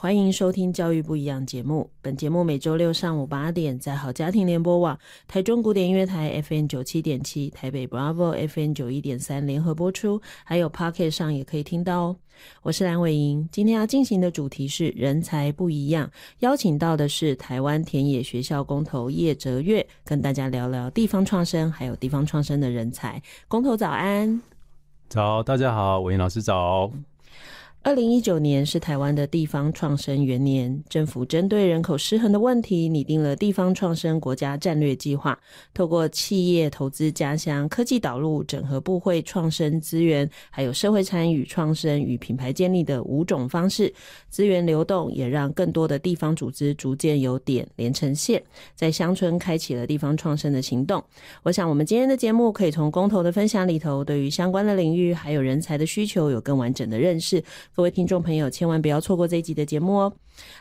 欢迎收听《教育不一样》节目，本节目每周六上午八点在好家庭联播网、台中古典音乐台 FM 九七点七、台北 Bravo FM 九一点三联合播出，还有 Pocket 上也可以听到哦。我是蓝伟莹，今天要进行的主题是人才不一样，邀请到的是台湾田野学校工头叶哲月，跟大家聊聊地方创生，还有地方创生的人才。工头早安，早大家好，伟莹老师早。二零一九年是台湾的地方创生元年，政府针对人口失衡的问题，拟定了地方创生国家战略计划，透过企业投资家乡、科技导入、整合部会创生资源，还有社会参与创生与品牌建立的五种方式，资源流动也让更多的地方组织逐渐由点连成线，在乡村开启了地方创生的行动。我想，我们今天的节目可以从公投的分享里头，对于相关的领域还有人才的需求有更完整的认识。各位听众朋友，千万不要错过这一集的节目哦。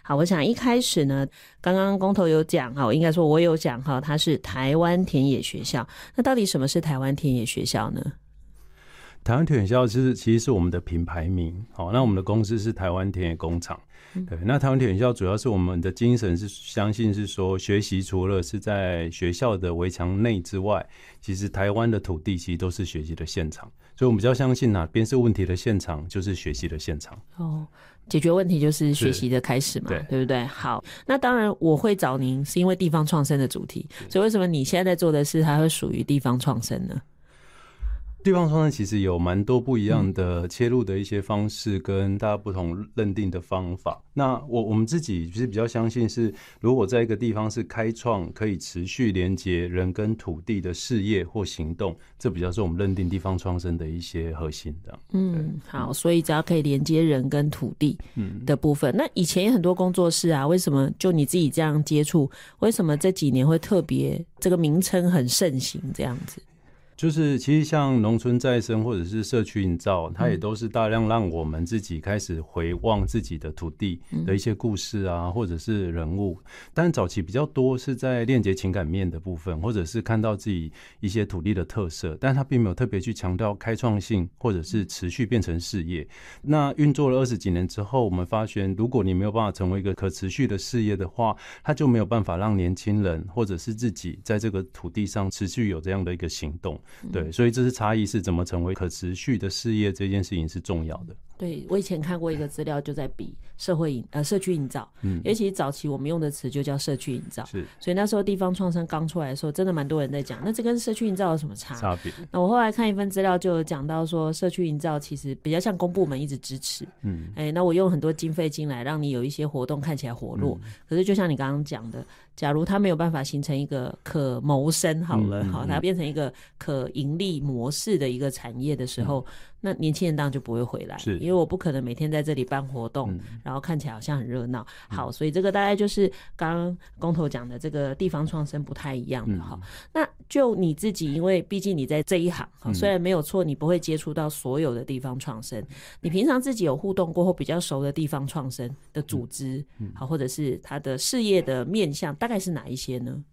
好，我想一开始呢，刚刚公投有讲哈，我应该说我有讲哈，它是台湾田野学校。那到底什么是台湾田野学校呢？台湾田野学校是其实是我们的品牌名。好，那我们的公司是台湾田野工厂。对，那台湾田野学校主要是我们的精神是相信是说学习除了是在学校的围墙内之外，其实台湾的土地其实都是学习的现场。所以，我们比较相信哪边是问题的现场就是学习的现场哦。解决问题就是学习的开始嘛，对不对？好，那当然我会找您，是因为地方创生的主题。所以，为什么你现在在做的事，它会属于地方创生呢？地方创生其实有蛮多不一样的切入的一些方式，跟大家不同认定的方法。那我我们自己就是比较相信是，如果在一个地方是开创可以持续连接人跟土地的事业或行动，这比较是我们认定地方创生的一些核心的。嗯，好，所以只要可以连接人跟土地，嗯的部分。那以前有很多工作室啊，为什么就你自己这样接触？为什么这几年会特别这个名称很盛行这样子？就是其实像农村再生或者是社区营造，它也都是大量让我们自己开始回望自己的土地的一些故事啊，或者是人物。但早期比较多是在链接情感面的部分，或者是看到自己一些土地的特色，但它并没有特别去强调开创性或者是持续变成事业。那运作了二十几年之后，我们发现，如果你没有办法成为一个可持续的事业的话，它就没有办法让年轻人或者是自己在这个土地上持续有这样的一个行动。对，所以这是差异是怎么成为可持续的事业这件事情是重要的。对我以前看过一个资料，就在比。社会营呃社区营造，嗯，尤其是早期我们用的词就叫社区营造，是，所以那时候地方创生刚出来的时候，真的蛮多人在讲，那这跟社区营造有什么差？差别？那我后来看一份资料就讲到说，社区营造其实比较像公部门一直支持，嗯，哎，那我用很多经费进来，让你有一些活动看起来活络，可是就像你刚刚讲的，假如它没有办法形成一个可谋生好了，好，它变成一个可盈利模式的一个产业的时候，那年轻人当然就不会回来，是，因为我不可能每天在这里办活动。然后看起来好像很热闹，好，所以这个大概就是刚公投讲的这个地方创生不太一样的哈。那就你自己，因为毕竟你在这一行，虽然没有错，你不会接触到所有的地方创生。你平常自己有互动过后比较熟的地方创生的组织，好，或者是他的事业的面向，大概是哪一些呢？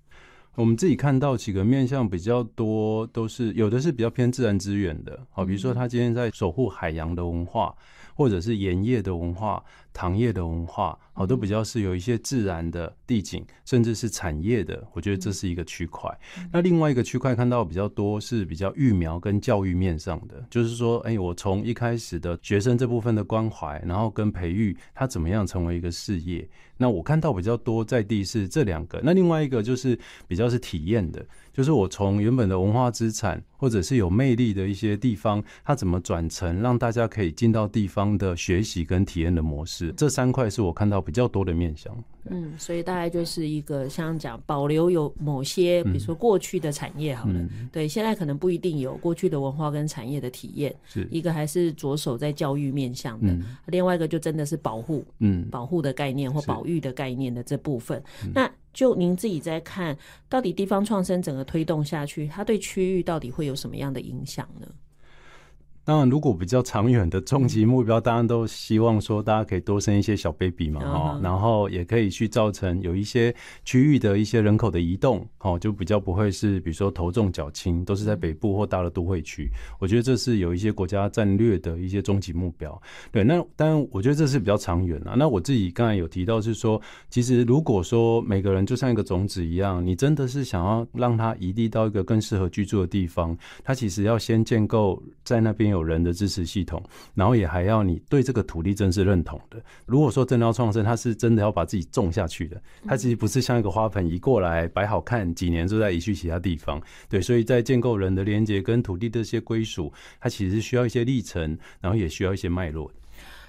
我们自己看到几个面向比较多，都是有的是比较偏自然资源的，好，比如说他今天在守护海洋的文化，或者是盐业的文化。糖业的文化，好，都比较是有一些自然的地景，甚至是产业的，我觉得这是一个区块。那另外一个区块看到比较多是比较育苗跟教育面上的，就是说，哎，我从一开始的学生这部分的关怀，然后跟培育他怎么样成为一个事业。那我看到比较多在地是这两个，那另外一个就是比较是体验的。就是我从原本的文化资产，或者是有魅力的一些地方，它怎么转成让大家可以进到地方的学习跟体验的模式？这三块是我看到比较多的面向。嗯，所以大概就是一个像讲保留有某些，比如说过去的产业，好了，对，现在可能不一定有过去的文化跟产业的体验。是，一个还是着手在教育面向的，另外一个就真的是保护，嗯，保护的概念或保育的概念的这部分。那。就您自己在看到底地方创生整个推动下去，它对区域到底会有什么样的影响呢？当然，如果比较长远的终极目标，大家都希望说，大家可以多生一些小 baby 嘛，哈，然后也可以去造成有一些区域的一些人口的移动，哦，就比较不会是，比如说头重脚轻，都是在北部或大的都会区。我觉得这是有一些国家战略的一些终极目标。对，那但我觉得这是比较长远啊。那我自己刚才有提到是说，其实如果说每个人就像一个种子一样，你真的是想要让它移地到一个更适合居住的地方，它其实要先建构在那边。有人的支持系统，然后也还要你对这个土地真是认同的。如果说真要创生，它是真的要把自己种下去的，它其实不是像一个花盆移过来摆好看，几年之后再移去其他地方。对，所以在建构人的连接跟土地这些归属，它其实需要一些历程，然后也需要一些脉络。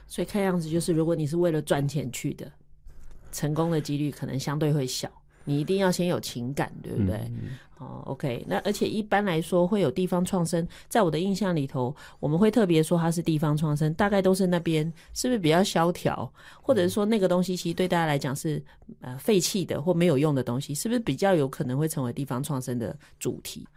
所以看样子就是，如果你是为了赚钱去的，成功的几率可能相对会小。你一定要先有情感，对不对？哦，OK。那而且一般来说会有地方创生，在我的印象里头，我们会特别说它是地方创生，大概都是那边是不是比较萧条，或者是说那个东西其实对大家来讲是呃废弃的或没有用的东西，是不是比较有可能会成为地方创生的主题？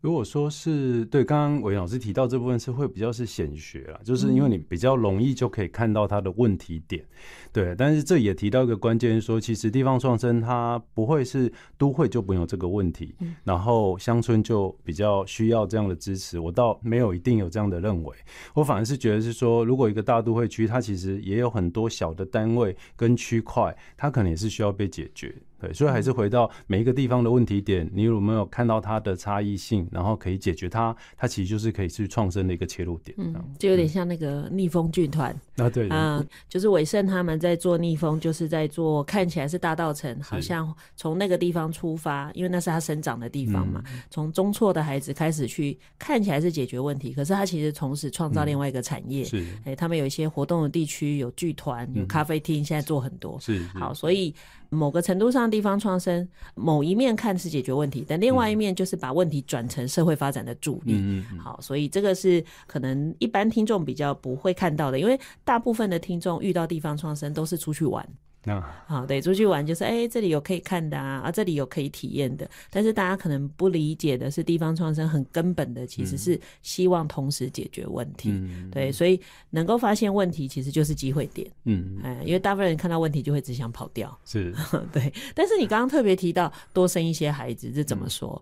如果说是对，刚刚韦老师提到这部分是会比较是显学啦，就是因为你比较容易就可以看到它的问题点，对。但是这也提到一个关键，说其实地方创生它不会是都会就没有这个问题，然后乡村就比较需要这样的支持。我倒没有一定有这样的认为，我反而是觉得是说，如果一个大都会区，它其实也有很多小的单位跟区块，它可能也是需要被解决。对，所以还是回到每一个地方的问题点，你有没有看到它的差异性，然后可以解决它？它其实就是可以去创生的一个切入点。嗯，就有点像那个逆风剧团啊，对，嗯，就是伟盛他们在做逆风，就是在做看起来是大道城，好像从那个地方出发，因为那是它生长的地方嘛。从中辍的孩子开始去，看起来是解决问题，可是它其实同时创造另外一个产业。是，哎，他们有一些活动的地区有剧团、有咖啡厅，现在做很多。是，好，所以。某个程度上地方创生，某一面看是解决问题，但另外一面就是把问题转成社会发展的助力。好，所以这个是可能一般听众比较不会看到的，因为大部分的听众遇到地方创生都是出去玩。啊，好，对，出去玩就是，哎，这里有可以看的啊，啊，这里有可以体验的，但是大家可能不理解的是，地方创生很根本的，其实是希望同时解决问题，对，所以能够发现问题其实就是机会点，嗯哎，因为大部分人看到问题就会只想跑掉，是 对，但是你刚刚特别提到多生一些孩子，这怎么说？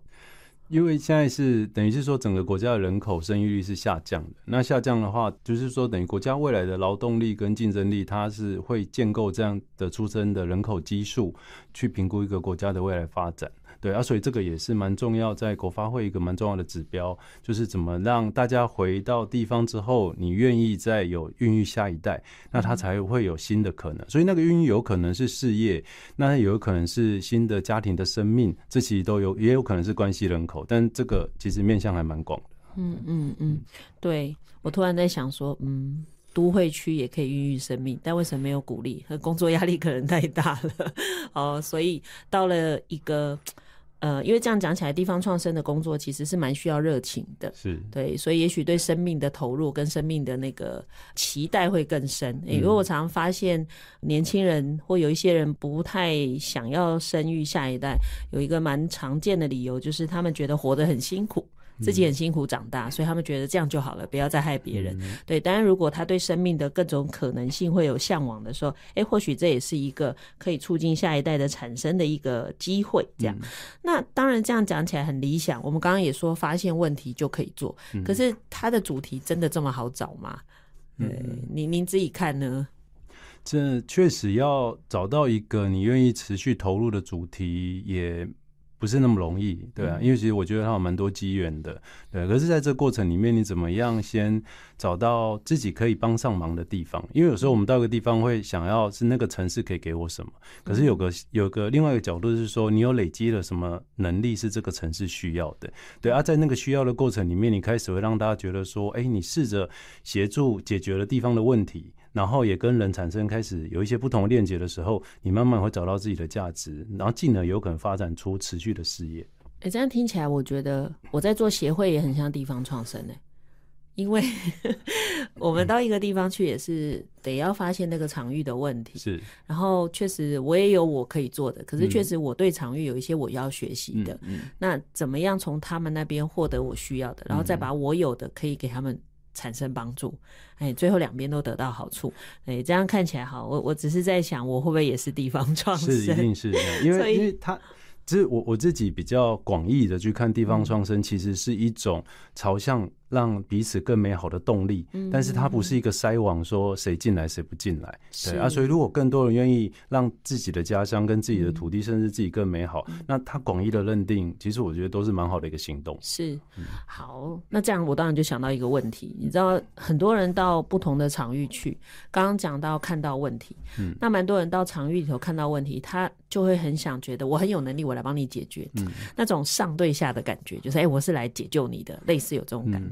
因为现在是等于是说整个国家的人口生育率是下降的，那下降的话，就是说等于国家未来的劳动力跟竞争力，它是会建构这样的出生的人口基数，去评估一个国家的未来发展。对啊，所以这个也是蛮重要，在国发会一个蛮重要的指标，就是怎么让大家回到地方之后，你愿意再有孕育下一代，那他才会有新的可能。所以那个孕育有可能是事业，那有可能是新的家庭的生命，这其实都有，也有可能是关系人口，但这个其实面向还蛮广的。嗯嗯嗯，对，我突然在想说，嗯，都会区也可以孕育生命，但为什么没有鼓励？工作压力可能太大了。哦，所以到了一个。呃，因为这样讲起来，地方创生的工作其实是蛮需要热情的，是对，所以也许对生命的投入跟生命的那个期待会更深。因为我常常发现，年轻人或有一些人不太想要生育下一代，有一个蛮常见的理由，就是他们觉得活得很辛苦。自己很辛苦长大，所以他们觉得这样就好了，不要再害别人。对，当然如果他对生命的各种可能性会有向往的，时候，哎，或许这也是一个可以促进下一代的产生的一个机会。这样，那当然这样讲起来很理想。我们刚刚也说，发现问题就可以做，可是他的主题真的这么好找吗？对，您您自己看呢？这确实要找到一个你愿意持续投入的主题也。不是那么容易，对啊，因为其实我觉得他有蛮多机缘的，对。可是，在这过程里面，你怎么样先找到自己可以帮上忙的地方？因为有时候我们到一个地方会想要是那个城市可以给我什么，可是有个有个另外一个角度是说，你有累积了什么能力是这个城市需要的，对啊。在那个需要的过程里面，你开始会让大家觉得说，哎，你试着协助解决了地方的问题。然后也跟人产生开始有一些不同链接的时候，你慢慢会找到自己的价值，然后进而有可能发展出持续的事业。哎，这样听起来，我觉得我在做协会也很像地方创生呢，因为 我们到一个地方去也是得要发现那个场域的问题。是，然后确实我也有我可以做的，可是确实我对场域有一些我要学习的。嗯。那怎么样从他们那边获得我需要的，然后再把我有的可以给他们。产生帮助，哎，最后两边都得到好处，哎，这样看起来好。我我只是在想，我会不会也是地方创生？是，一定是，因为因为他，就是我我自己比较广义的去看地方创生，其实是一种朝向。让彼此更美好的动力，但是它不是一个筛网，说谁进来谁不进来。对啊，所以如果更多人愿意让自己的家乡、跟自己的土地、甚至自己更美好，那他广义的认定，其实我觉得都是蛮好的一个行动。是，好，那这样我当然就想到一个问题，你知道，很多人到不同的场域去，刚刚讲到看到问题，嗯，那蛮多人到场域里头看到问题，他就会很想觉得我很有能力，我来帮你解决，那种上对下的感觉，就是哎，我是来解救你的，类似有这种感。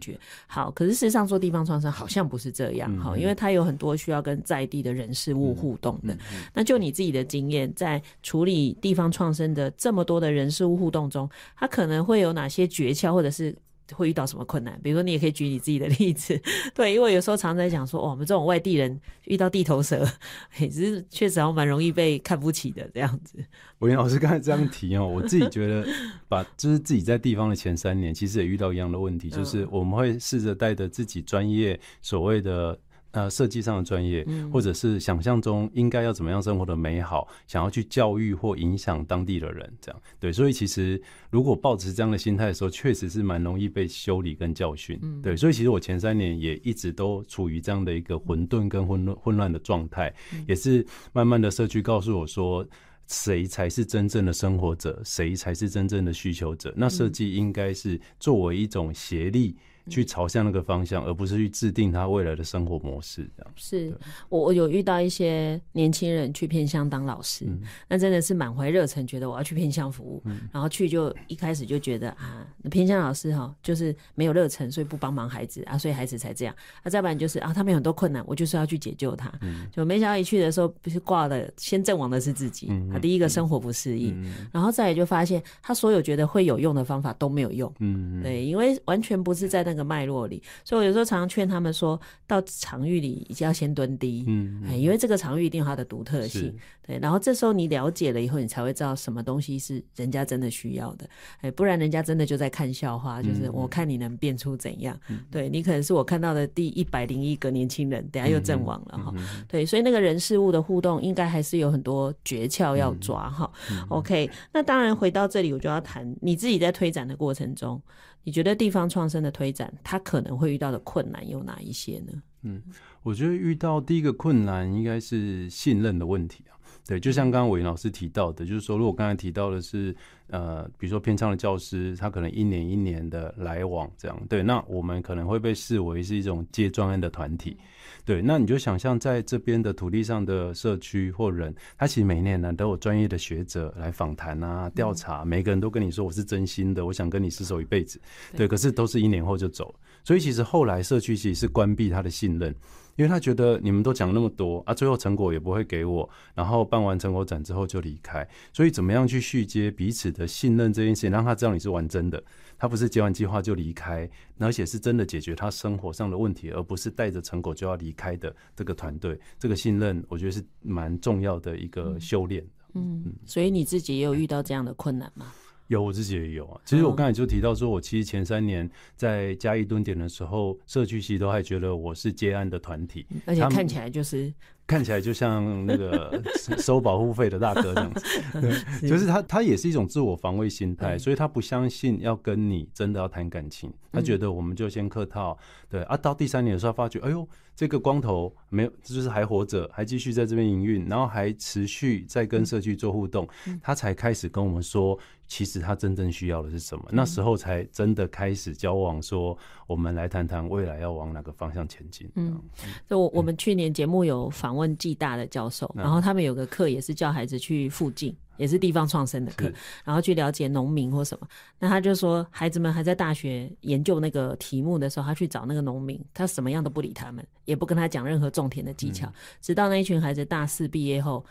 好，可是事实上做地方创生好像不是这样，好，因为它有很多需要跟在地的人事物互动的。那就你自己的经验，在处理地方创生的这么多的人事物互动中，它可能会有哪些诀窍，或者是？会遇到什么困难？比如说，你也可以举你自己的例子。对，因为有时候常在讲说，哦，我们这种外地人遇到地头蛇，也是确实还蛮容易被看不起的这样子。我跟老师刚才这样提哦，我自己觉得，把就是自己在地方的前三年，其实也遇到一样的问题，就是 我们会试着带着自己专业所谓的。呃，设计上的专业，或者是想象中应该要怎么样生活的美好，想要去教育或影响当地的人，这样对。所以其实如果抱持这样的心态的时候，确实是蛮容易被修理跟教训。对。所以其实我前三年也一直都处于这样的一个混沌跟混乱混乱的状态，也是慢慢的社区告诉我说，谁才是真正的生活者，谁才是真正的需求者，那设计应该是作为一种协力。去朝向那个方向，而不是去制定他未来的生活模式。这样是我我有遇到一些年轻人去偏向当老师，那真的是满怀热忱，觉得我要去偏向服务，然后去就一开始就觉得啊，偏向老师哈，就是没有热忱，所以不帮忙孩子啊，所以孩子才这样。那再不然就是啊，他们有很多困难，我就是要去解救他。就梅小一去的时候，不是挂的先阵亡的是自己他第一个生活不适应，然后再也就发现他所有觉得会有用的方法都没有用。嗯，对，因为完全不是在那。那个脉络里，所以我有时候常常劝他们说到场域里，一定要先蹲低，嗯，哎，因为这个场域一定有它的独特性，对。然后这时候你了解了以后，你才会知道什么东西是人家真的需要的，哎，不然人家真的就在看笑话，就是我看你能变出怎样，对你可能是我看到的第一百零一个年轻人，等下又阵亡了哈，对，所以那个人事物的互动应该还是有很多诀窍要抓哈，OK。那当然回到这里，我就要谈你自己在推展的过程中。你觉得地方创生的推展，它可能会遇到的困难有哪一些呢？嗯，我觉得遇到第一个困难应该是信任的问题啊。对，就像刚刚伟云老师提到的，就是说，如果刚才提到的是，呃，比如说偏乡的教师，他可能一年一年的来往这样，对，那我们可能会被视为是一种接专案的团体，对，那你就想象在这边的土地上的社区或人，他其实每一年呢都有专业的学者来访谈啊、调查，每个人都跟你说我是真心的，我想跟你厮守一辈子，对，可是都是一年后就走，所以其实后来社区其实是关闭他的信任。因为他觉得你们都讲那么多啊，最后成果也不会给我，然后办完成果展之后就离开。所以怎么样去续接彼此的信任这件事，情，让他知道你是玩真的，他不是结完计划就离开，而且是真的解决他生活上的问题，而不是带着成果就要离开的这个团队。这个信任，我觉得是蛮重要的一个修炼。嗯，所以你自己也有遇到这样的困难吗？有，我自己也有啊。其实我刚才就提到说，我其实前三年在嘉义蹲点的时候，社区其实都还觉得我是接案的团体，而且看起来就是。看起来就像那个 收保护费的大哥这样子，就是他他也是一种自我防卫心态，所以他不相信要跟你真的要谈感情，他觉得我们就先客套。对，啊，到第三年的时候发觉，哎呦，这个光头没有，就是还活着，还继续在这边营运，然后还持续在跟社区做互动，他才开始跟我们说，其实他真正需要的是什么。那时候才真的开始交往，说我们来谈谈未来要往哪个方向前进。嗯，就我我们去年节目有访。访问暨大的教授，然后他们有个课也是叫孩子去附近，也是地方创生的课，然后去了解农民或什么。那他就说，孩子们还在大学研究那个题目的时候，他去找那个农民，他什么样都不理他们，也不跟他讲任何种田的技巧。直到那一群孩子大四毕业后，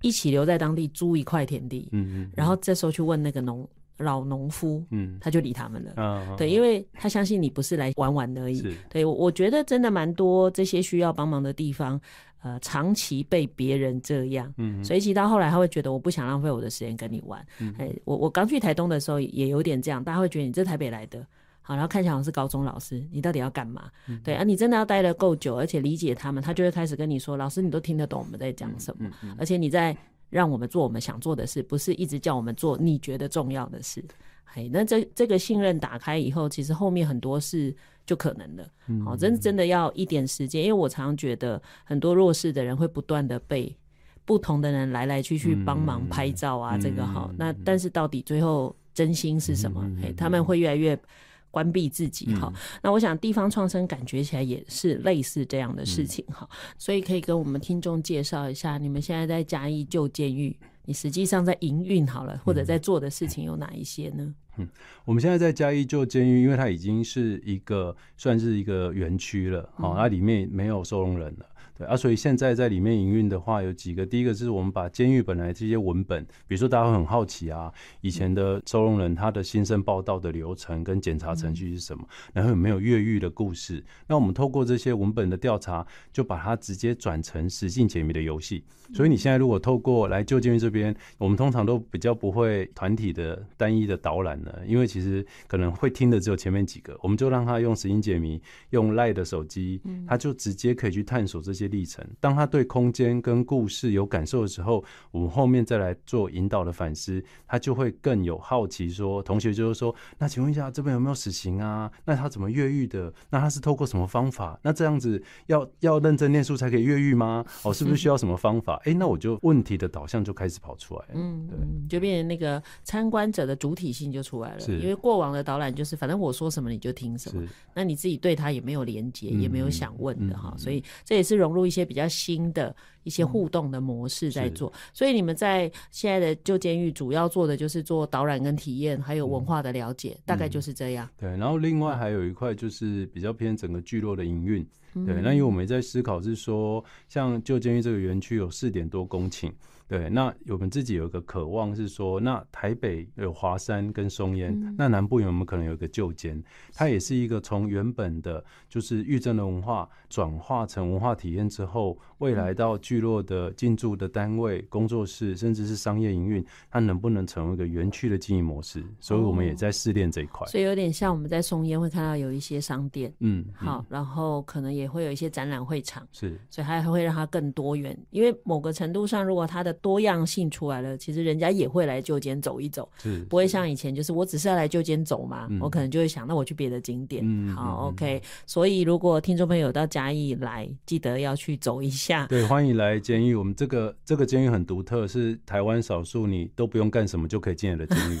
一起留在当地租一块田地，嗯嗯，然后这时候去问那个农。老农夫，嗯，他就理他们了，对，因为他相信你不是来玩玩而已，对，我我觉得真的蛮多这些需要帮忙的地方，呃，长期被别人这样，嗯，所以其实到后来他会觉得我不想浪费我的时间跟你玩，哎，我我刚去台东的时候也有点这样，大家会觉得你这台北来的，好，然后看起来好像是高中老师，你到底要干嘛？对啊，你真的要待的够久，而且理解他们，他就会开始跟你说，老师，你都听得懂我们在讲什么，而且你在。让我们做我们想做的事，不是一直叫我们做你觉得重要的事。哎，那这这个信任打开以后，其实后面很多事就可能的。好，真真的要一点时间，因为我常常觉得很多弱势的人会不断的被不同的人来来去去帮忙拍照啊，这个好。那但是到底最后真心是什么？嘿他们会越来越。关闭自己哈，那我想地方创生感觉起来也是类似这样的事情哈，所以可以跟我们听众介绍一下，你们现在在嘉义旧监狱，你实际上在营运好了或者在做的事情有哪一些呢？嗯，我们现在在嘉义旧监狱，因为它已经是一个算是一个园区了，好，它里面没有收容人了。对啊，所以现在在里面营运的话，有几个，第一个是我们把监狱本来这些文本，比如说大家会很好奇啊，以前的收容人他的新生报道的流程跟检查程序是什么，然后有没有越狱的故事，那我们透过这些文本的调查，就把它直接转成实境解谜的游戏。所以你现在如果透过来旧监狱这边，我们通常都比较不会团体的单一的导览呢，因为其实可能会听的只有前面几个，我们就让他用实境解谜，用赖的手机，他就直接可以去探索这些。历程，当他对空间跟故事有感受的时候，我们后面再来做引导的反思，他就会更有好奇。说，同学就是说，那请问一下，这边有没有死刑啊？那他怎么越狱的？那他是透过什么方法？那这样子要要认真念书才可以越狱吗？哦，是不是需要什么方法？哎，那我就问题的导向就开始跑出来。了。嗯，对，就变成那个参观者的主体性就出来了。因为过往的导览就是反正我说什么你就听什么，那你自己对他也没有连接，也没有想问的哈，所以这也是融。入一些比较新的、一些互动的模式在做，所以你们在现在的旧监狱主要做的就是做导览跟体验，还有文化的了解，大概就是这样。对，然后另外还有一块就是比较偏整个聚落的营运。对，那因为我们也在思考是说，像旧监狱这个园区有四点多公顷。对，那我们自己有一个渴望是说，那台北有华山跟松烟，那南部有没有可能有一个旧间？它也是一个从原本的，就是玉镇的文化转化成文化体验之后，未来到聚落的进驻的单位、工作室，甚至是商业营运，它能不能成为一个园区的经营模式？所以我们也在试炼这一块。所以有点像我们在松烟会看到有一些商店，嗯，好，然后可能也会有一些展览会场，是，所以还会让它更多元。因为某个程度上，如果它的多样性出来了，其实人家也会来旧间走一走，不会像以前就是我只是要来旧间走嘛，我可能就会想那我去别的景点。嗯、好，OK，所以如果听众朋友到嘉义来，记得要去走一下。对，欢迎来监狱，我们这个这个监狱很独特，是台湾少数你都不用干什么就可以进来的监狱。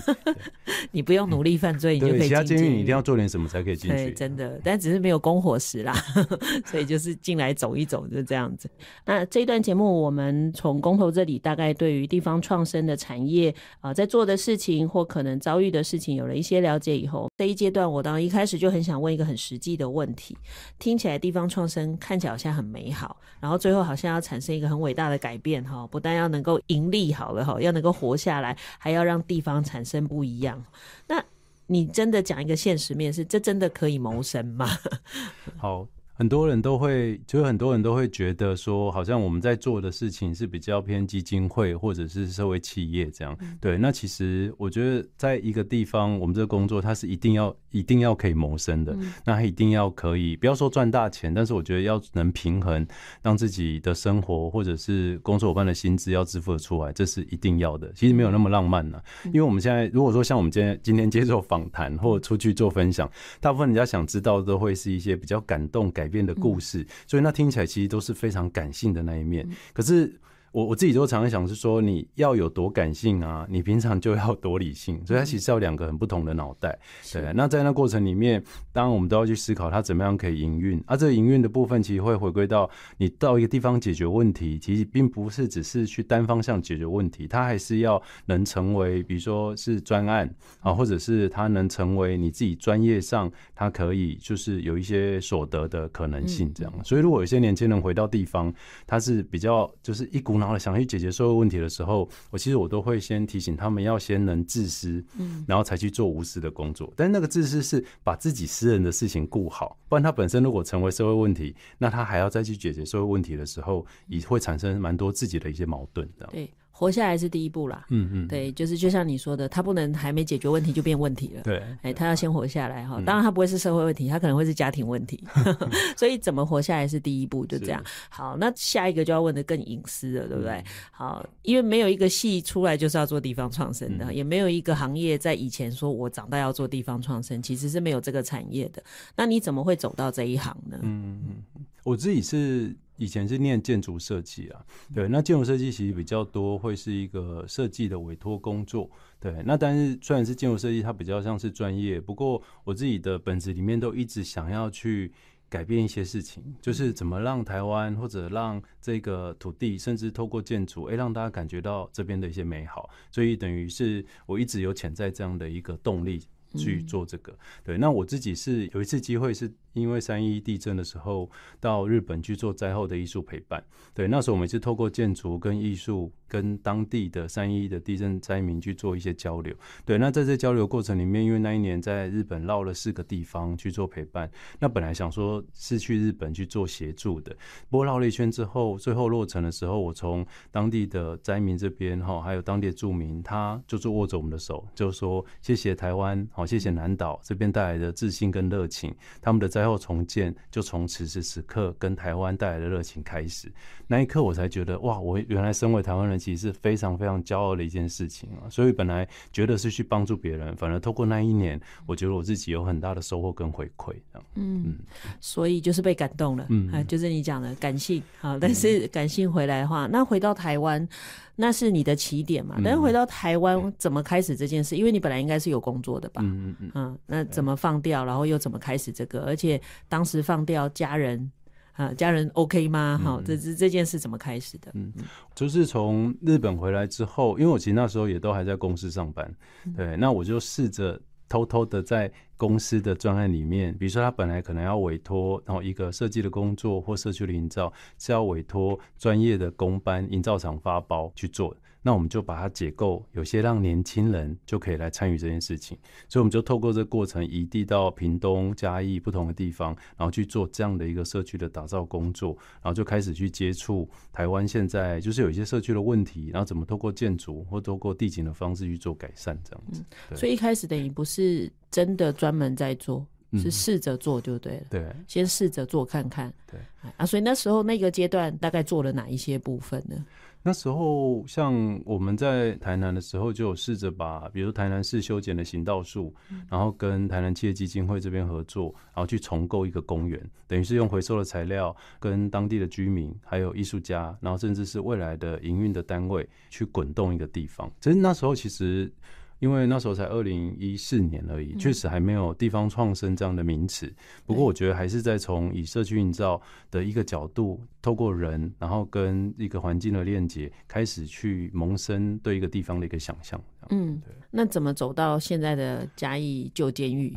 你不用努力犯罪，你就可以进监狱，你一定要做点什么才可以进去，真的，但只是没有供火食啦，所以就是进来走一走就这样子。那这一段节目我们从工头这里。大概对于地方创生的产业啊，在做的事情或可能遭遇的事情有了一些了解以后，这一阶段我当然一开始就很想问一个很实际的问题：听起来地方创生看起来好像很美好，然后最后好像要产生一个很伟大的改变哈，不但要能够盈利好了哈，要能够活下来，还要让地方产生不一样。那你真的讲一个现实面是，这真的可以谋生吗？好。很多人都会，就是很多人都会觉得说，好像我们在做的事情是比较偏基金会或者是社会企业这样。对，那其实我觉得，在一个地方，我们这个工作它是一定要一定要可以谋生的，那它一定要可以，不要说赚大钱，但是我觉得要能平衡，让自己的生活或者是工作伙伴的薪资要支付的出来，这是一定要的。其实没有那么浪漫呢，因为我们现在如果说像我们今天今天接受访谈或出去做分享，大部分人家想知道都会是一些比较感动感。改变的故事，所以那听起来其实都是非常感性的那一面。可是。我我自己都常常想，是说你要有多感性啊，你平常就要多理性，所以它其实要两个很不同的脑袋。对，那在那过程里面，当然我们都要去思考它怎么样可以营运。而这个营运的部分，其实会回归到你到一个地方解决问题，其实并不是只是去单方向解决问题，它还是要能成为，比如说是专案啊，或者是它能成为你自己专业上，它可以就是有一些所得的可能性这样。所以如果有些年轻人回到地方，他是比较就是一股脑。然后想去解决社会问题的时候，我其实我都会先提醒他们要先能自私，嗯，然后才去做无私的工作。但那个自私是把自己私人的事情顾好，不然他本身如果成为社会问题，那他还要再去解决社会问题的时候，也会产生蛮多自己的一些矛盾的。对。活下来是第一步啦，嗯嗯，对，就是就像你说的，他不能还没解决问题就变问题了，对，哎，他要先活下来哈。当然他不会是社会问题，他可能会是家庭问题 所以怎么活下来是第一步，就这样。好，那下一个就要问的更隐私了，对不对？好，因为没有一个戏出来就是要做地方创生的，也没有一个行业在以前说我长大要做地方创生，其实是没有这个产业的。那你怎么会走到这一行呢？嗯嗯，我自己是。以前是念建筑设计啊，对，那建筑设计其实比较多会是一个设计的委托工作，对，那但是虽然是建筑设计，它比较像是专业，不过我自己的本子里面都一直想要去改变一些事情，就是怎么让台湾或者让这个土地，甚至透过建筑，哎，让大家感觉到这边的一些美好，所以等于是我一直有潜在这样的一个动力。去做这个，对。那我自己是有一次机会，是因为三一地震的时候，到日本去做灾后的艺术陪伴，对。那时候我们是透过建筑跟艺术，跟当地的三一的地震灾民去做一些交流，对。那在这交流过程里面，因为那一年在日本绕了四个地方去做陪伴，那本来想说是去日本去做协助的，不过绕了一圈之后，最后落成的时候，我从当地的灾民这边哈，还有当地的住民，他就是握着我们的手，就说谢谢台湾。谢谢南岛这边带来的自信跟热情，他们的灾后重建就从此时此刻跟台湾带来的热情开始。那一刻我才觉得哇，我原来身为台湾人，其实是非常非常骄傲的一件事情啊！所以本来觉得是去帮助别人，反而透过那一年，我觉得我自己有很大的收获跟回馈。嗯嗯，所以就是被感动了，嗯，就是你讲的感性。好，但是感性回来的话，那回到台湾。那是你的起点嘛？但是回到台湾怎么开始这件事？因为你本来应该是有工作的吧？嗯嗯嗯。那怎么放掉，然后又怎么开始这个？而且当时放掉家人，啊，家人 OK 吗？好，这这这件事怎么开始的？嗯嗯，就是从日本回来之后，因为我其实那时候也都还在公司上班。对，那我就试着偷偷的在。公司的专案里面，比如说他本来可能要委托，然后一个设计的工作或社区的营造是要委托专业的公班营造厂发包去做。那我们就把它解构，有些让年轻人就可以来参与这件事情，所以我们就透过这个过程移地到屏东嘉义不同的地方，然后去做这样的一个社区的打造工作，然后就开始去接触台湾现在就是有一些社区的问题，然后怎么透过建筑或透过地景的方式去做改善这样子。所以一开始等于不是真的专门在做，是试着做就对了，对，先试着做看看。对，啊，所以那时候那个阶段大概做了哪一些部分呢？那时候，像我们在台南的时候，就有试着把，比如台南市修剪的行道树，然后跟台南企业基金会这边合作，然后去重构一个公园，等于是用回收的材料，跟当地的居民、还有艺术家，然后甚至是未来的营运的单位，去滚动一个地方。其实那时候，其实。因为那时候才二零一四年而已，确实还没有地方创生这样的名词。不过我觉得还是在从以社区营造的一个角度，透过人，然后跟一个环境的链接，开始去萌生对一个地方的一个想象。嗯，那怎么走到现在的嘉义旧监狱？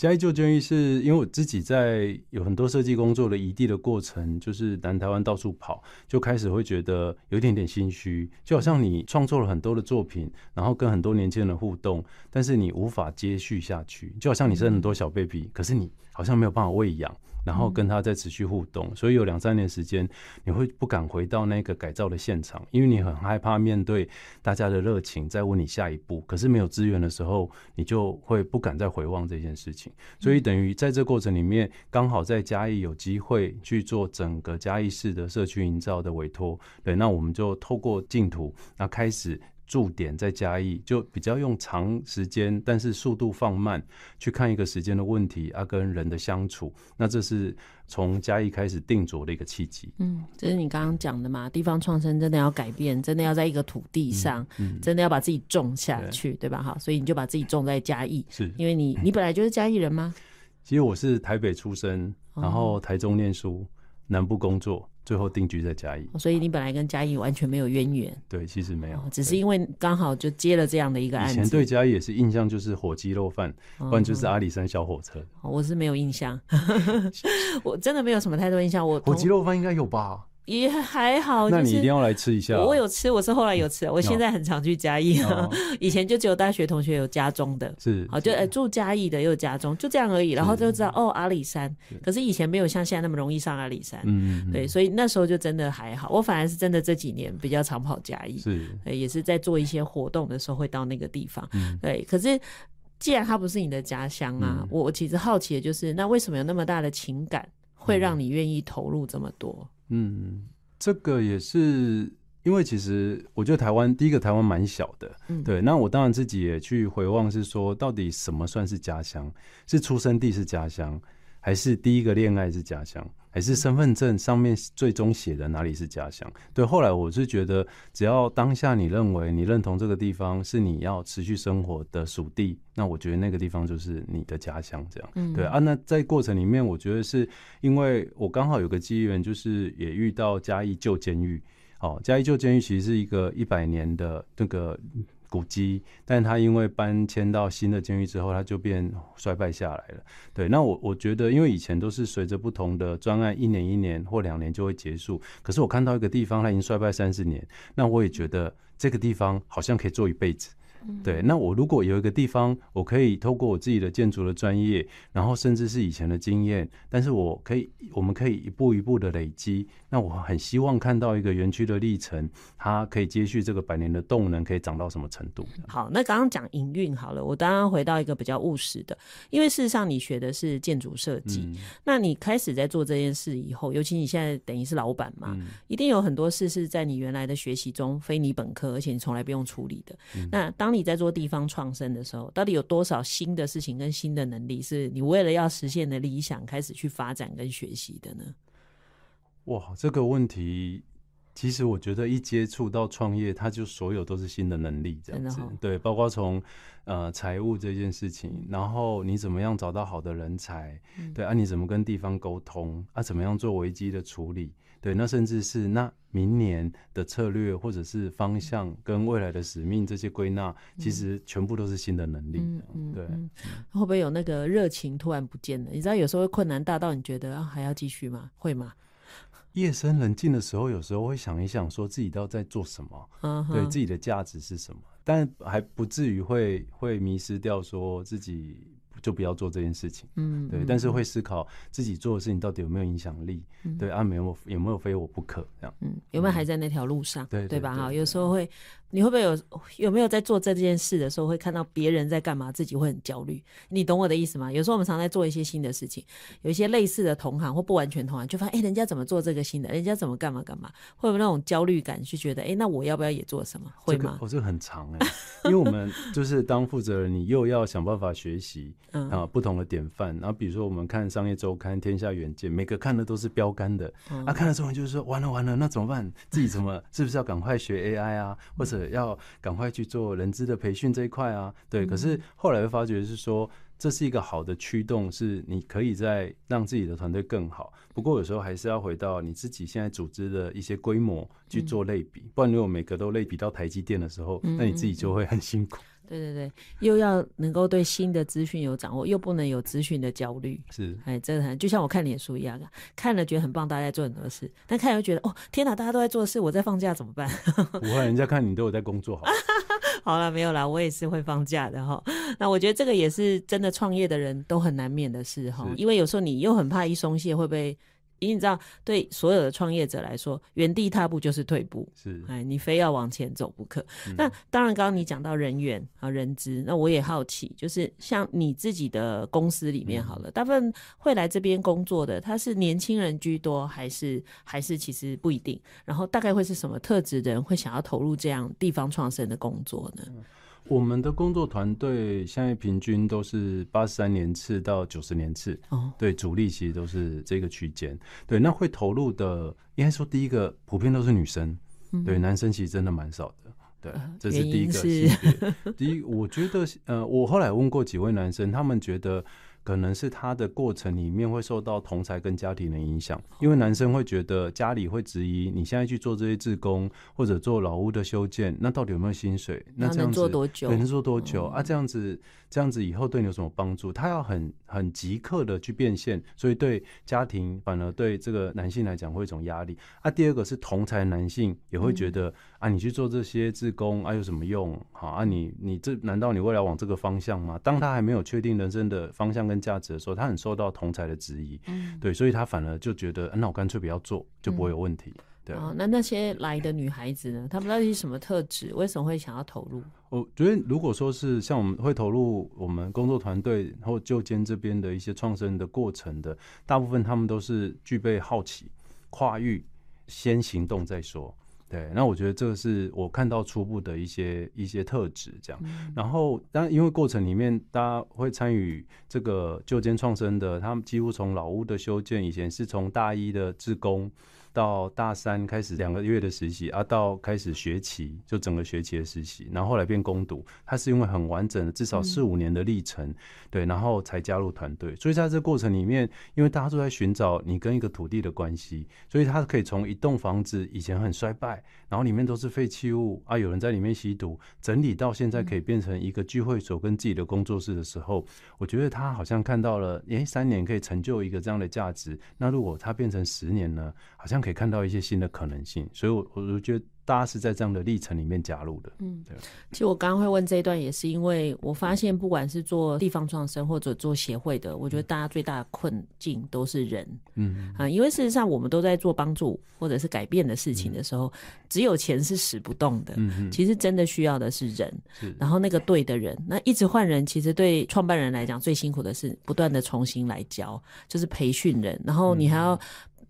嘉义旧监狱是因为我自己在有很多设计工作的移地的过程，就是南台湾到处跑，就开始会觉得有一点点心虚，就好像你创作了很多的作品，然后跟很多年轻人互动，但是你无法接续下去，就好像你生很多小 baby，可是你。好像没有办法喂养，然后跟他在持续互动，所以有两三年时间，你会不敢回到那个改造的现场，因为你很害怕面对大家的热情，再问你下一步。可是没有资源的时候，你就会不敢再回望这件事情。所以等于在这过程里面，刚好在嘉义有机会去做整个嘉义市的社区营造的委托，对，那我们就透过净土，那开始。驻点在嘉义，就比较用长时间，但是速度放慢去看一个时间的问题，啊，跟人的相处，那这是从嘉义开始定着的一个契机。嗯，这是你刚刚讲的嘛？地方创生真的要改变，真的要在一个土地上，真的要把自己种下去，对吧？哈，所以你就把自己种在嘉义，是因为你 你本来就是嘉义人吗？其实我是台北出生，然后台中念书。南部工作，最后定居在嘉义，所以你本来跟嘉义完全没有渊源。对，其实没有，只是因为刚好就接了这样的一个案子。以前对嘉义也是印象就是火鸡肉饭，不然就是阿里山小火车。我是没有印象，我真的没有什么太多印象。我火鸡肉饭应该有吧。也还好，那你一定要来吃一下。我有吃，我是后来有吃，我现在很常去嘉义，以前就只有大学同学有家中的，是，好就住嘉义的又家中，就这样而已。然后就知道哦阿里山，可是以前没有像现在那么容易上阿里山，嗯对，所以那时候就真的还好。我反而是真的这几年比较常跑嘉义，是，也是在做一些活动的时候会到那个地方，嗯，对。可是既然它不是你的家乡啊，我我其实好奇的就是，那为什么有那么大的情感，会让你愿意投入这么多？嗯，这个也是，因为其实我觉得台湾第一个台湾蛮小的，对。那我当然自己也去回望，是说到底什么算是家乡？是出生地是家乡。还是第一个恋爱是家乡，还是身份证上面最终写的哪里是家乡？对，后来我是觉得，只要当下你认为你认同这个地方是你要持续生活的属地，那我觉得那个地方就是你的家乡。这样，对啊。那在过程里面，我觉得是因为我刚好有个机缘，就是也遇到嘉义旧监狱。哦，嘉义旧监狱其实是一个一百年的这个。古迹，但他因为搬迁到新的监狱之后，他就变衰败下来了。对，那我我觉得，因为以前都是随着不同的专案，一年一年或两年就会结束。可是我看到一个地方，它已经衰败三十年，那我也觉得这个地方好像可以做一辈子。对，那我如果有一个地方，我可以透过我自己的建筑的专业，然后甚至是以前的经验，但是我可以，我们可以一步一步的累积。那我很希望看到一个园区的历程，它可以接续这个百年的动能，可以长到什么程度？好，那刚刚讲营运好了，我当然回到一个比较务实的，因为事实上你学的是建筑设计，那你开始在做这件事以后，尤其你现在等于是老板嘛，一定有很多事是在你原来的学习中非你本科，而且你从来不用处理的。那当当你在做地方创生的时候，到底有多少新的事情跟新的能力是你为了要实现的理想开始去发展跟学习的呢？哇，这个问题，其实我觉得一接触到创业，它就所有都是新的能力，这样子对，包括从呃财务这件事情，然后你怎么样找到好的人才，对啊，你怎么跟地方沟通啊，怎么样做危机的处理？对，那甚至是那明年的策略，或者是方向跟未来的使命这些归纳，其实全部都是新的能力。对，会不会有那个热情突然不见了？你知道有时候困难大到你觉得啊、还要继续吗？会吗？夜深人静的时候，有时候会想一想，说自己到底在做什么，对自己的价值是什么，但还不至于会会迷失掉，说自己。就不要做这件事情，嗯，对，但是会思考自己做的事情到底有没有影响力，对，啊，没有有没有非我不可这样，嗯，有没有还在那条路上，对对吧？哈，有时候会。你会不会有有没有在做这件事的时候，会看到别人在干嘛，自己会很焦虑？你懂我的意思吗？有时候我们常在做一些新的事情，有一些类似的同行或不完全同行，就发现哎，人家怎么做这个新的，人家怎么干嘛干嘛，会有那种焦虑感，去觉得哎，那我要不要也做什么？会吗？我这个很长哎，因为我们就是当负责人，你又要想办法学习 啊，不同的典范。然后比如说我们看《商业周刊》《天下远见》，每个看的都是标杆的啊，看了之后就是说完了完了，那怎么办？自己怎么是不是要赶快学 AI 啊，或者？要赶快去做人资的培训这一块啊，对。可是后来发觉是说，这是一个好的驱动，是你可以在让自己的团队更好。不过有时候还是要回到你自己现在组织的一些规模去做类比，不然如果每个都类比到台积电的时候，那你自己就会很辛苦。对对对，又要能够对新的资讯有掌握，又不能有资讯的焦虑。是，哎，真的很就像我看脸书一样，看了觉得很棒，大家在做很多事，但看了又觉得，哦，天哪，大家都在做事，我在放假怎么办？不会，人家看你都有在工作。好了，没有啦，我也是会放假的哈。那我觉得这个也是真的，创业的人都很难免的事哈，因为有时候你又很怕一松懈会被。因为你知道，对所有的创业者来说，原地踏步就是退步。是，哎，你非要往前走不可。那当然，刚刚你讲到人员啊、人资，那我也好奇，就是像你自己的公司里面好了，大部分会来这边工作的，他是年轻人居多，还是还是其实不一定？然后大概会是什么特质的人会想要投入这样地方创生的工作呢？我们的工作团队现在平均都是八三年次到九十年次，哦，对，主力其实都是这个区间，对，那会投入的，应该说第一个普遍都是女生，对，男生其实真的蛮少的，对，这是第一个，第一，我觉得，呃，我后来问过几位男生，他们觉得。可能是他的过程里面会受到同才跟家庭的影响，因为男生会觉得家里会质疑你现在去做这些志工或者做老屋的修建，那到底有没有薪水？那这样子可能做多久啊？这样子这样子以后对你有什么帮助？他要很很即刻的去变现，所以对家庭反而对这个男性来讲会一种压力。啊，第二个是同才男性也会觉得。啊，你去做这些自工啊，有什么用？好啊，你你这难道你未来往这个方向吗？当他还没有确定人生的方向跟价值的时候，他很受到同才的质疑，嗯，对，所以他反而就觉得，那我干脆不要做，就不会有问题，对。啊，那那些来的女孩子呢？她们到底是什么特质？为什么会想要投入？我觉得，如果说是像我们会投入我们工作团队或就兼这边的一些创生的过程的，大部分他们都是具备好奇、跨域、先行动再说。对，那我觉得这个是我看到初步的一些一些特质，这样。然后，当因为过程里面，大家会参与这个旧间创生的，他们几乎从老屋的修建，以前是从大一的志工。到大三开始两个月的实习，啊，到开始学期就整个学期的实习，然后后来变攻读，他是因为很完整的至少四五年的历程，对，然后才加入团队。所以在这过程里面，因为大家都在寻找你跟一个土地的关系，所以他可以从一栋房子以前很衰败，然后里面都是废弃物，啊，有人在里面吸毒，整理到现在可以变成一个聚会所跟自己的工作室的时候，我觉得他好像看到了，诶，三年可以成就一个这样的价值，那如果他变成十年呢？好像可以看到一些新的可能性，所以，我我我觉得大家是在这样的历程里面加入的。嗯，对。其实我刚刚会问这一段，也是因为我发现，不管是做地方创生或者做协会的，我觉得大家最大的困境都是人。嗯啊，因为事实上，我们都在做帮助或者是改变的事情的时候，只有钱是使不动的。嗯嗯。其实真的需要的是人，然后那个对的人，那一直换人，其实对创办人来讲最辛苦的是不断的重新来教，就是培训人，然后你还要。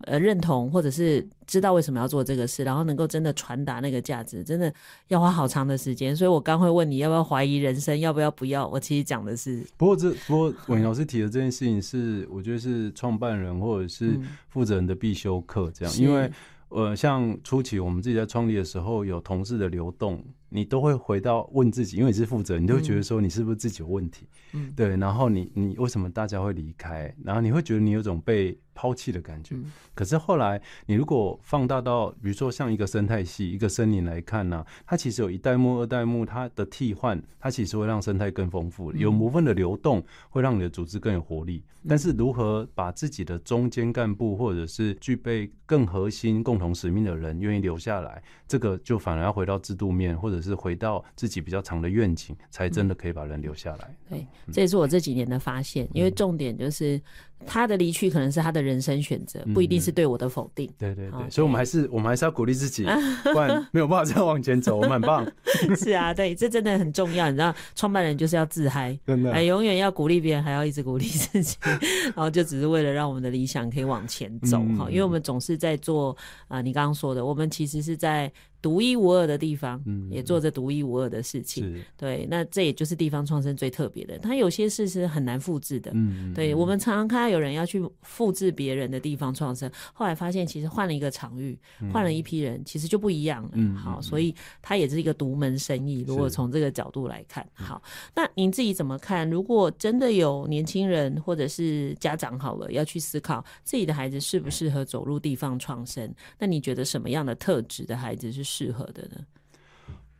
呃，认同或者是知道为什么要做这个事，然后能够真的传达那个价值，真的要花好长的时间。所以我刚会问你要不要怀疑人生，要不要不要？我其实讲的是，不过这不过文老师提的这件事情是，我觉得是创办人或者是负责人的必修课这样，因为呃，像初期我们自己在创立的时候，有同事的流动。你都会回到问自己，因为你是负责，你就觉得说你是不是自己有问题，嗯，对，然后你你为什么大家会离开，然后你会觉得你有种被抛弃的感觉。可是后来，你如果放大到比如说像一个生态系、一个森林来看呢，它其实有一代目、二代目，它的替换，它其实会让生态更丰富。有模分的流动，会让你的组织更有活力。但是如何把自己的中间干部或者是具备更核心、共同使命的人愿意留下来，这个就反而要回到制度面或者。是回到自己比较长的愿景，才真的可以把人留下来。对，这也是我这几年的发现，因为重点就是。他的离去可能是他的人生选择，不一定是对我的否定。对对对，所以我们还是我们还是要鼓励自己，不然没有办法再往前走。我们很棒，是啊，对，这真的很重要。你知道，创办人就是要自嗨，真的，哎，永远要鼓励别人，还要一直鼓励自己，然 后就只是为了让我们的理想可以往前走哈。因为我们总是在做啊，你刚刚说的，我们其实是在独一无二的地方，也做着独一无二的事情。对，那这也就是地方创生最特别的，它有些事是很难复制的。嗯对我们常常看。有人要去复制别人的地方创生，后来发现其实换了一个场域，换了一批人，其实就不一样了。好，所以它也是一个独门生意。如果从这个角度来看，好，那您自己怎么看？如果真的有年轻人或者是家长，好了，要去思考自己的孩子适不适合走入地方创生，那你觉得什么样的特质的孩子是适合的呢？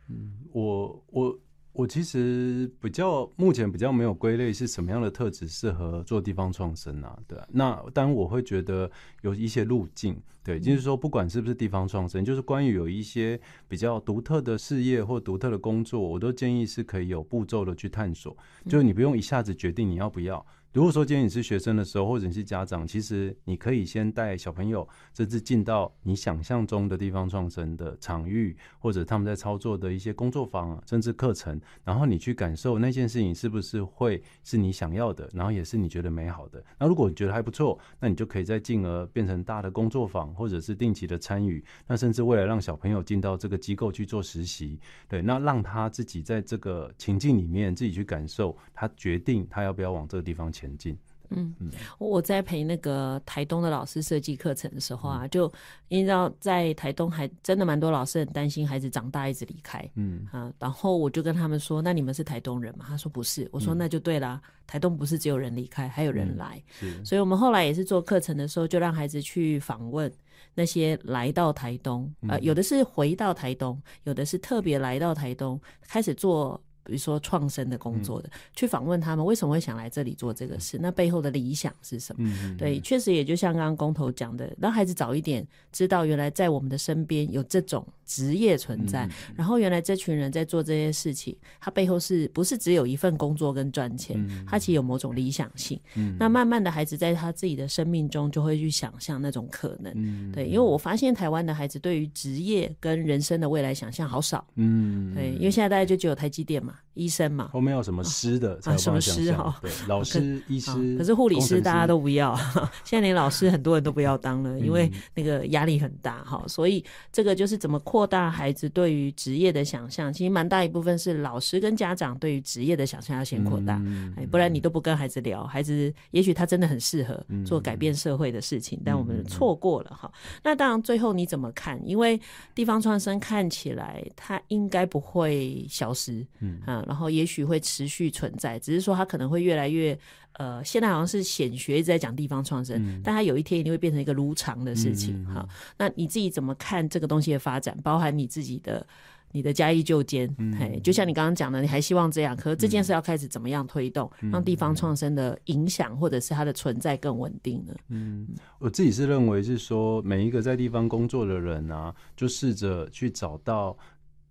嗯，我我。我其实比较目前比较没有归类是什么样的特质适合做地方创生啊？对，那但我会觉得有一些路径，对，就是说不管是不是地方创生，就是关于有一些比较独特的事业或独特的工作，我都建议是可以有步骤的去探索，就是你不用一下子决定你要不要。如果说今天你是学生的时候，或者是家长，其实你可以先带小朋友，甚至进到你想象中的地方创生的场域，或者他们在操作的一些工作坊，甚至课程，然后你去感受那件事情是不是会是你想要的，然后也是你觉得美好的。那如果你觉得还不错，那你就可以再进而变成大的工作坊，或者是定期的参与，那甚至为了让小朋友进到这个机构去做实习，对，那让他自己在这个情境里面自己去感受，他决定他要不要往这个地方。前进。嗯，我在陪那个台东的老师设计课程的时候啊，就因为道在台东还真的蛮多老师很担心孩子长大一直离开。嗯啊，然后我就跟他们说：“那你们是台东人吗？”他说：“不是。”我说：“那就对了，台东不是只有人离开，还有人来。所以，我们后来也是做课程的时候，就让孩子去访问那些来到台东，呃，有的是回到台东，有的是特别来到台东开始做。”比如说创生的工作的，去访问他们为什么会想来这里做这个事，那背后的理想是什么？对，确实也就像刚刚工头讲的，让孩子早一点知道原来在我们的身边有这种职业存在，然后原来这群人在做这些事情，他背后是不是只有一份工作跟赚钱？他其实有某种理想性。那慢慢的孩子在他自己的生命中就会去想象那种可能。对，因为我发现台湾的孩子对于职业跟人生的未来想象好少。嗯，对，因为现在大家就只有台积电嘛。医生嘛，都没有什么师的啊？什么师哈？对，老师、医师。可是护理师大家都不要。现在连老师很多人都不要当了，因为那个压力很大哈。所以这个就是怎么扩大孩子对于职业的想象，其实蛮大一部分是老师跟家长对于职业的想象要先扩大，不然你都不跟孩子聊，孩子也许他真的很适合做改变社会的事情，但我们错过了哈。那当然最后你怎么看？因为地方创生看起来它应该不会消失，嗯。啊，然后也许会持续存在，只是说它可能会越来越，呃，现在好像是显学一直在讲地方创生，但它有一天一定会变成一个如常的事情。哈，那你自己怎么看这个东西的发展？包含你自己的，你的加一就嗯，嘿，就像你刚刚讲的，你还希望这样，可是这件事要开始怎么样推动，让地方创生的影响或者是它的存在更稳定呢？嗯，我自己是认为是说，每一个在地方工作的人啊，就试着去找到。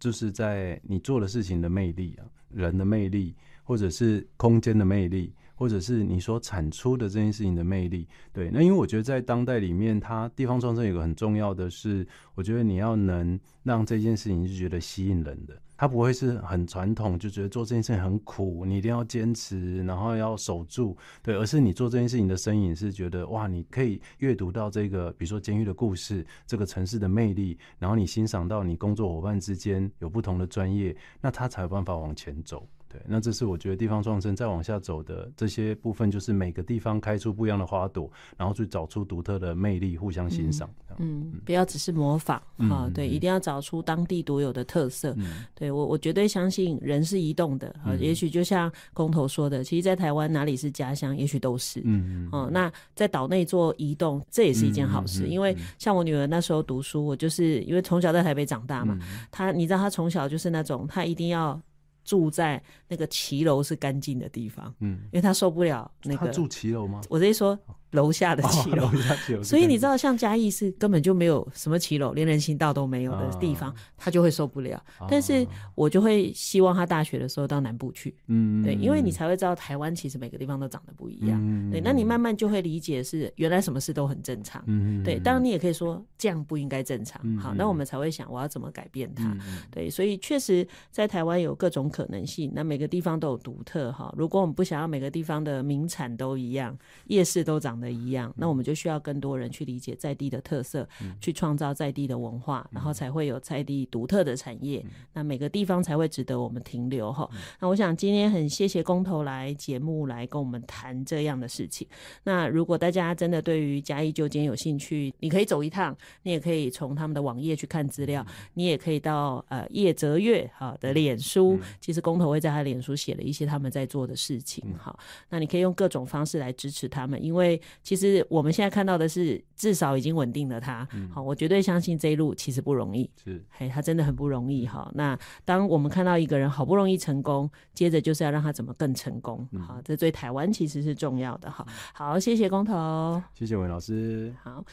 就是在你做的事情的魅力啊，人的魅力，或者是空间的魅力，或者是你所产出的这件事情的魅力。对，那因为我觉得在当代里面，它地方创作有个很重要的是，我觉得你要能让这件事情是觉得吸引人的。他不会是很传统，就觉得做这件事情很苦，你一定要坚持，然后要守住，对，而是你做这件事情的身影是觉得哇，你可以阅读到这个，比如说监狱的故事，这个城市的魅力，然后你欣赏到你工作伙伴之间有不同的专业，那他才有办法往前走。对，那这是我觉得地方创生再往下走的这些部分，就是每个地方开出不一样的花朵，然后去找出独特的魅力，互相欣赏。嗯，不要只是模仿啊，对，一定要找出当地独有的特色。对我，我绝对相信人是移动的啊。也许就像工头说的，其实在台湾哪里是家乡，也许都是。嗯嗯。哦，那在岛内做移动，这也是一件好事，因为像我女儿那时候读书，我就是因为从小在台北长大嘛，她你知道，她从小就是那种她一定要。住在那个骑楼是干净的地方，嗯，因为他受不了那个。他住骑楼吗？我直接说。楼下的骑楼，所以你知道，像嘉义是根本就没有什么骑楼，连人行道都没有的地方，他就会受不了。但是我就会希望他大学的时候到南部去，嗯，对，因为你才会知道台湾其实每个地方都长得不一样，对，那你慢慢就会理解是原来什么事都很正常，对，当然你也可以说这样不应该正常，好，那我们才会想我要怎么改变它，对，所以确实在台湾有各种可能性，那每个地方都有独特哈。如果我们不想要每个地方的名产都一样，夜市都长。的一样，那我们就需要更多人去理解在地的特色，去创造在地的文化，然后才会有在地独特的产业。那每个地方才会值得我们停留哈。那我想今天很谢谢工头来节目来跟我们谈这样的事情。那如果大家真的对于嘉义旧间有兴趣，你可以走一趟，你也可以从他们的网页去看资料，你也可以到呃叶泽月哈的脸书，其实工头会在他脸书写了一些他们在做的事情哈。那你可以用各种方式来支持他们，因为其实我们现在看到的是，至少已经稳定了他。好，我绝对相信这一路其实不容易。是，嘿，他真的很不容易哈。那当我们看到一个人好不容易成功，接着就是要让他怎么更成功。好，这对台湾其实是重要的哈。好，谢谢公投，谢谢文老师。好。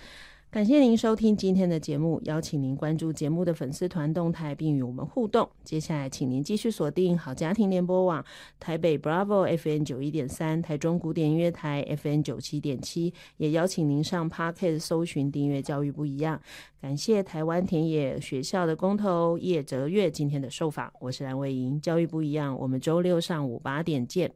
感谢您收听今天的节目，邀请您关注节目的粉丝团动态，并与我们互动。接下来，请您继续锁定好家庭联播网台北 Bravo F N 九一点三、台中古典音乐台 F N 九七点七，也邀请您上 Parkes 搜寻订阅教育不一样。感谢台湾田野学校的工头叶哲月今天的受访，我是蓝卫莹。教育不一样，我们周六上午八点见。